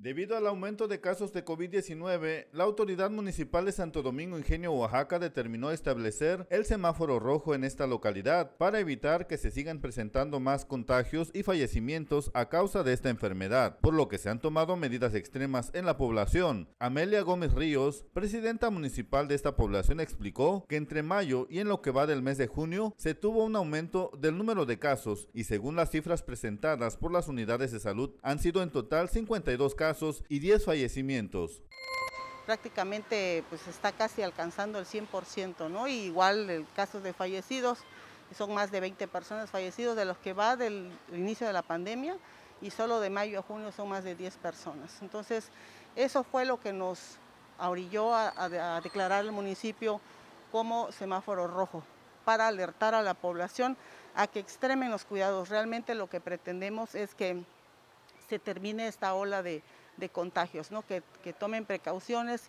Debido al aumento de casos de COVID-19, la autoridad municipal de Santo Domingo Ingenio Oaxaca determinó establecer el semáforo rojo en esta localidad para evitar que se sigan presentando más contagios y fallecimientos a causa de esta enfermedad, por lo que se han tomado medidas extremas en la población. Amelia Gómez Ríos, presidenta municipal de esta población, explicó que entre mayo y en lo que va del mes de junio se tuvo un aumento del número de casos y según las cifras presentadas por las unidades de salud han sido en total 52 casos casos y 10 fallecimientos. Prácticamente pues está casi alcanzando el 100%, ¿no? igual el caso de fallecidos, son más de 20 personas fallecidos de los que va del inicio de la pandemia y solo de mayo a junio son más de 10 personas. Entonces, eso fue lo que nos orilló a, a declarar el municipio como semáforo rojo para alertar a la población a que extremen los cuidados. Realmente lo que pretendemos es que se termine esta ola de, de contagios, ¿no? que, que tomen precauciones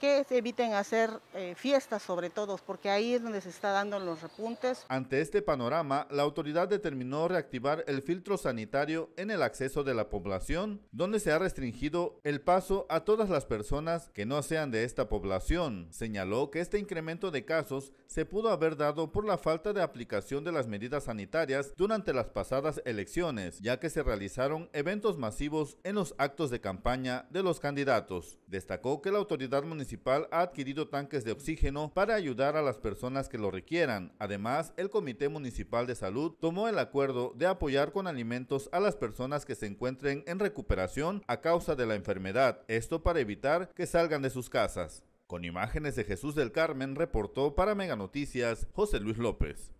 que eviten hacer eh, fiestas sobre todo, porque ahí es donde se está dando los repuntes. Ante este panorama, la autoridad determinó reactivar el filtro sanitario en el acceso de la población, donde se ha restringido el paso a todas las personas que no sean de esta población. Señaló que este incremento de casos se pudo haber dado por la falta de aplicación de las medidas sanitarias durante las pasadas elecciones, ya que se realizaron eventos masivos en los actos de campaña de los candidatos. Destacó que la autoridad municipal municipal ha adquirido tanques de oxígeno para ayudar a las personas que lo requieran. Además, el Comité Municipal de Salud tomó el acuerdo de apoyar con alimentos a las personas que se encuentren en recuperación a causa de la enfermedad, esto para evitar que salgan de sus casas. Con imágenes de Jesús del Carmen reportó para Mega Noticias José Luis López.